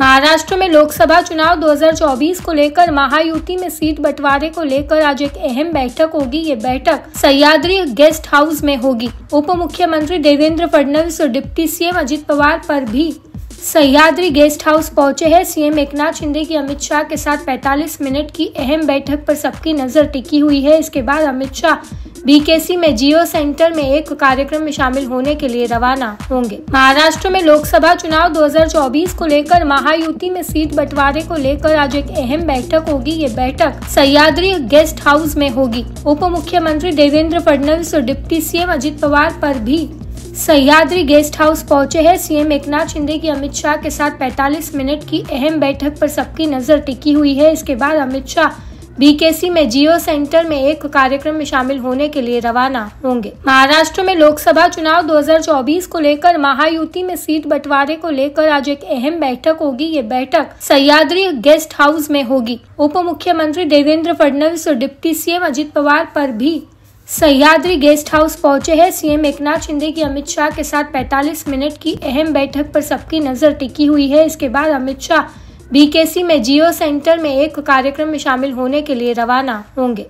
महाराष्ट्र में लोकसभा चुनाव 2024 को लेकर महायुति में सीट बंटवारे को लेकर आज एक अहम बैठक होगी ये बैठक सह्याद्री गेस्ट हाउस में होगी उप मुख्यमंत्री देवेंद्र फडणवीस और डिप्टी सीएम अजित पवार पर भी सहयाद्री गेस्ट हाउस पहुंचे हैं सीएम एकनाथ शिंदे की अमित शाह के साथ 45 मिनट की अहम बैठक पर सबकी नजर टिकी हुई है इसके बाद अमित शाह बीकेसी में जियो सेंटर में एक कार्यक्रम में शामिल होने के लिए रवाना होंगे महाराष्ट्र में लोकसभा चुनाव 2024 को लेकर महायुति में सीट बंटवारे को लेकर आज एक अहम बैठक होगी ये बैठक सह्याद्री गेस्ट हाउस में होगी उप मुख्यमंत्री देवेंद्र फडणवीस और डिप्टी सीएम अजित पवार पर भी सह्याद्री गेस्ट हाउस पहुंचे हैं सीएम एकनाथ शिंदे की अमित शाह के साथ 45 मिनट की अहम बैठक पर सबकी नजर टिकी हुई है इसके बाद अमित शाह बीकेसी में जियो सेंटर में एक कार्यक्रम में शामिल होने के लिए रवाना होंगे महाराष्ट्र में लोकसभा चुनाव 2024 को लेकर महायुति में सीट बंटवारे को लेकर आज एक अहम बैठक होगी ये बैठक सह्याद्री गेस्ट हाउस में होगी उप मुख्यमंत्री देवेंद्र फडणवीस और डिप्टी सीएम अजित पवार पर भी सह्याद्री गेस्ट हाउस पहुंचे हैं सीएम एकनाथ शिंदे की अमित शाह के साथ 45 मिनट की अहम बैठक पर सबकी नजर टिकी हुई है इसके बाद अमित शाह बीकेसी में जियो सेंटर में एक कार्यक्रम में शामिल होने के लिए रवाना होंगे